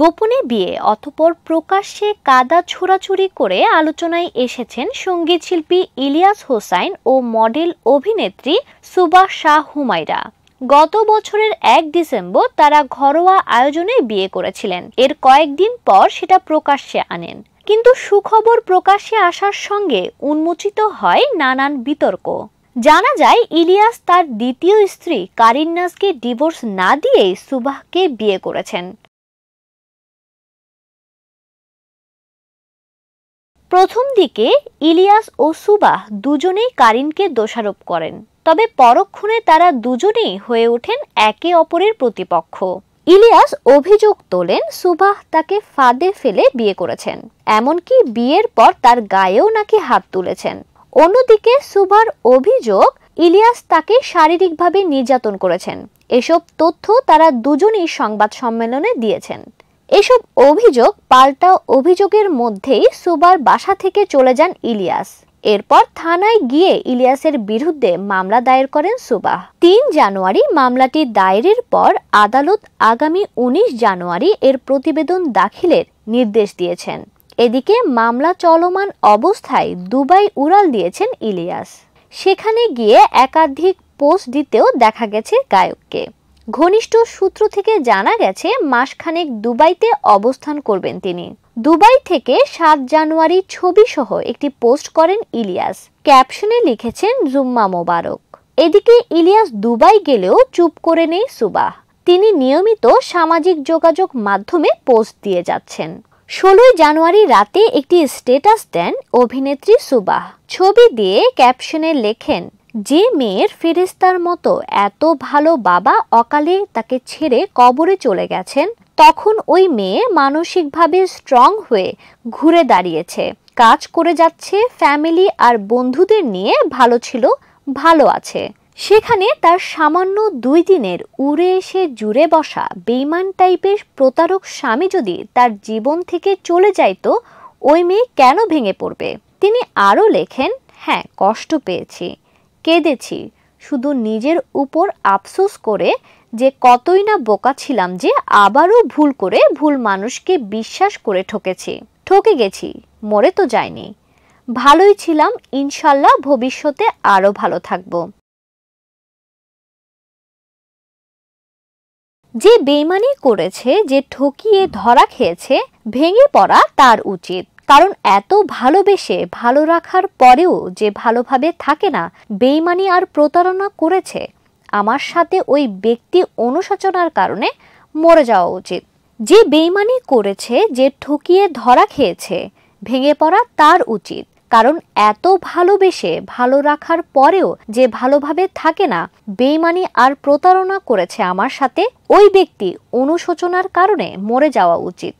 গোপনে বিয়ে অথপর প্রকাশ্যে কাদা ছোড়াছুরি করে আলোচনায় এসেছেন সঙ্গীতশিল্পী ইলিয়াস হোসাইন ও মডেল অভিনেত্রী সুবা শাহ হুমাইরা গত বছরের এক ডিসেম্বর তারা ঘরোয়া আয়োজনে বিয়ে করেছিলেন এর কয়েকদিন পর সেটা প্রকাশ্যে আনেন কিন্তু সুখবর প্রকাশ্যে আসার সঙ্গে উন্মোচিত হয় নানান বিতর্ক জানা যায় ইলিয়াস তার দ্বিতীয় স্ত্রী কারিন্নাসকে ডিভোর্স না দিয়েই সুবাহকে বিয়ে করেছেন প্রথম দিকে ইলিয়াস ও সুবাহ দুজনেই কারিনকে দোষারোপ করেন তবে পরক্ষণে তারা দুজনেই হয়ে ওঠেন একে অপরের প্রতিপক্ষ ইলিয়াস অভিযোগ তোলেন সুবাহ তাকে ফাঁদে ফেলে বিয়ে করেছেন এমনকি বিয়ের পর তার গায়েও নাকি হাত তুলেছেন অন্যদিকে সুবার অভিযোগ ইলিয়াস তাকে শারীরিকভাবে নির্যাতন করেছেন এসব তথ্য তারা দুজনেই সংবাদ সম্মেলনে দিয়েছেন এসব অভিযোগ পাল্টা অভিযোগের মধ্যেই সুবার বাসা থেকে চলে যান ইলিয়াস এরপর থানায় গিয়ে ইলিয়াসের বিরুদ্ধে মামলা দায়ের করেন সুবাহ তিন জানুয়ারি মামলাটি দায়েরের পর আদালত আগামী ১৯ জানুয়ারি এর প্রতিবেদন দাখিলের নির্দেশ দিয়েছেন এদিকে মামলা চলমান অবস্থায় দুবাই উড়াল দিয়েছেন ইলিয়াস সেখানে গিয়ে একাধিক পোস্ট দিতেও দেখা গেছে গায়ককে ঘনিষ্ঠ সূত্র থেকে জানা গেছে মাসখানেক দুবাইতে অবস্থান করবেন তিনি দুবাই থেকে সাত জানুয়ারি ছবি সহ একটি পোস্ট করেন ইলিয়াস ক্যাপশনে লিখেছেন জুম্মা মোবারক এদিকে ইলিয়াস দুবাই গেলেও চুপ করে নেই সুবাহ তিনি নিয়মিত সামাজিক যোগাযোগ মাধ্যমে পোস্ট দিয়ে যাচ্ছেন ষোলোই জানুয়ারি রাতে একটি স্টেটাস দেন অভিনেত্রী সুবাহ ছবি দিয়ে ক্যাপশনে লেখেন যে মেয়ের ফেরেস্তার মতো এত ভালো বাবা অকালে তাকে ছেড়ে কবরে চলে গেছেন তখন ওই মেয়ে মানসিকভাবে স্ট্রং হয়ে ঘুরে দাঁড়িয়েছে কাজ করে যাচ্ছে ফ্যামিলি আর বন্ধুদের নিয়ে ভালো ছিল ভালো আছে সেখানে তার সামান্য দুই দিনের উড়ে এসে জুড়ে বসা বেইমান টাইপের প্রতারক স্বামী যদি তার জীবন থেকে চলে যাইত ওই মেয়ে কেন ভেঙে পড়বে তিনি আরও লেখেন হ্যাঁ কষ্ট পেয়েছি কেঁদেছি শুধু নিজের উপর আফসোস করে যে কতই না বোকা ছিলাম যে আবারও ভুল করে ভুল মানুষকে বিশ্বাস করে ঠকেছি ঠকে গেছি মরে তো যায়নি ভালোই ছিলাম ইনশাল্লাহ ভবিষ্যতে আরও ভালো থাকব যে বেইমানি করেছে যে ঠকিয়ে ধরা খেয়েছে ভেঙে পড়া তার উচিত কারণ এত ভালোবেসে ভালো রাখার পরেও যে ভালোভাবে থাকে না বেইমানি আর প্রতারণা করেছে আমার সাথে ওই ব্যক্তি অনুশোচনার কারণে মরে যাওয়া উচিত যে বেইমানি করেছে যে ঠকিয়ে ধরা খেয়েছে ভেঙে পড়া তার উচিত কারণ এত ভালোবেসে ভালো রাখার পরেও যে ভালোভাবে থাকে না বেইমানি আর প্রতারণা করেছে আমার সাথে ওই ব্যক্তি অনুশোচনার কারণে মরে যাওয়া উচিত